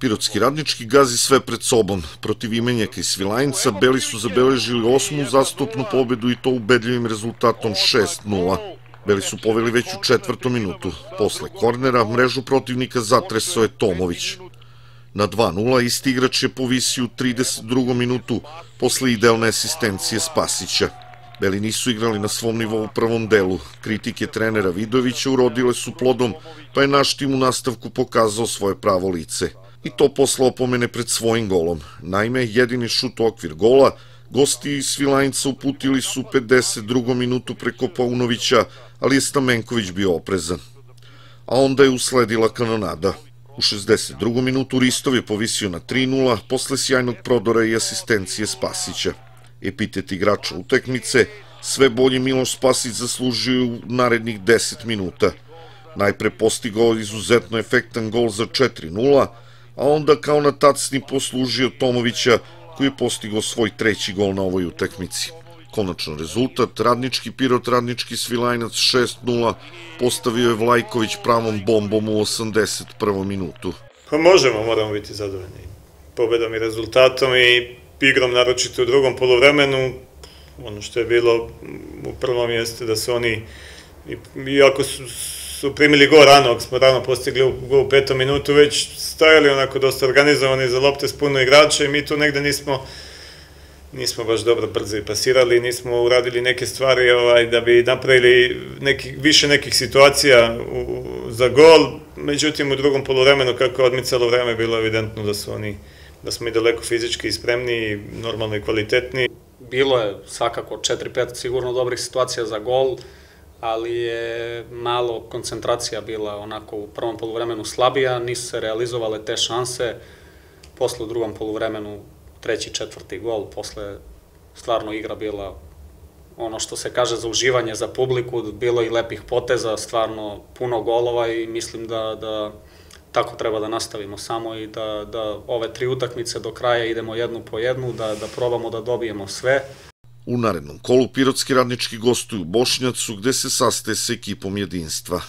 Pirotski radnički gazi sve pred sobom. Protiv imenjaka i Svilajnca Beli su zabeležili osmu zastupnu pobedu i to ubedljivim rezultatom 6-0. Beli su poveli već u četvrtom minutu. Posle kornera mrežu protivnika zatresao je Tomović. Na 2-0 isti igrač je povisio u 32. minutu posle idealne asistencije Spasića. Beli nisu igrali na svom nivou u prvom delu. Kritike trenera Vidovića urodile su plodom, pa je naš tim u nastavku pokazao svoje pravo lice i to posla opomene pred svojim golom. Naime, jedini šut u okvir gola, gosti iz Svilajnca uputili su 52. minutu preko Paunovića, ali je Stamenković bio oprezan. A onda je usledila kanonada. U 62. minutu Ristov je povisio na 3-0 posle sjajnog prodora i asistencije Spasića. Epitet igrača utekmice, sve bolji Miloš Spasić zaslužio u narednih 10 minuta. Najpre postigao izuzetno efektan gol za 4-0, a onda kao na tacni poslužio Tomovića koji je postigao svoj treći gol na ovoj utakmici. Konačno rezultat, radnički pirot, radnički svilajnac 6-0, postavio je Vlajković pravom bombom u 81. minutu. Pa možemo, moramo biti zadovoljni pobedom i rezultatom i igrom naročito u drugom polovremenu. Ono što je bilo u prvom jeste da su oni, iako su su primili go rano, ako smo rano postigli go u petom minutu, već stajali onako dosta organizovani za lopte s puno igrača i mi tu negde nismo nismo baš dobro brzo i pasirali, nismo uradili neke stvari ovaj, da bi napravili neki, više nekih situacija u, za gol, međutim u drugom polovremenu kako je odmicalo vreme bilo evidentno da su oni da smo i daleko fizički i normalno i kvalitetni. Bilo je svakako 4-5 sigurno dobrih situacija za gol, ali je malo koncentracija bila onako u prvom poluvremenu slabija, nisu se realizovale te šanse, posle u drugom poluvremenu treći, četvrti gol, posle stvarno igra bila ono što se kaže za uživanje za publiku, bilo i lepih poteza, stvarno puno golova i mislim da, da tako treba da nastavimo samo i da, da ove tri utakmice do kraja idemo jednu po jednu, da, da probamo da dobijemo sve, U narednom kolu Pirotski radnički gostuju u Bošnjacu gde se sastaje sa ekipom jedinstva.